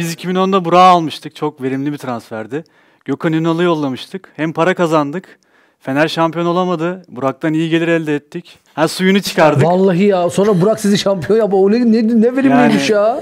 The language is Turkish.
Biz 2010'da Burak'ı almıştık. Çok verimli bir transferdi. Gökhan Ünal'ı yollamıştık. Hem para kazandık. Fener şampiyon olamadı. Burak'tan iyi gelir elde ettik. Ha suyunu çıkardık. Vallahi ya sonra Burak sizi şampiyon yap. O ne, ne, ne verimliymiş yani, ya.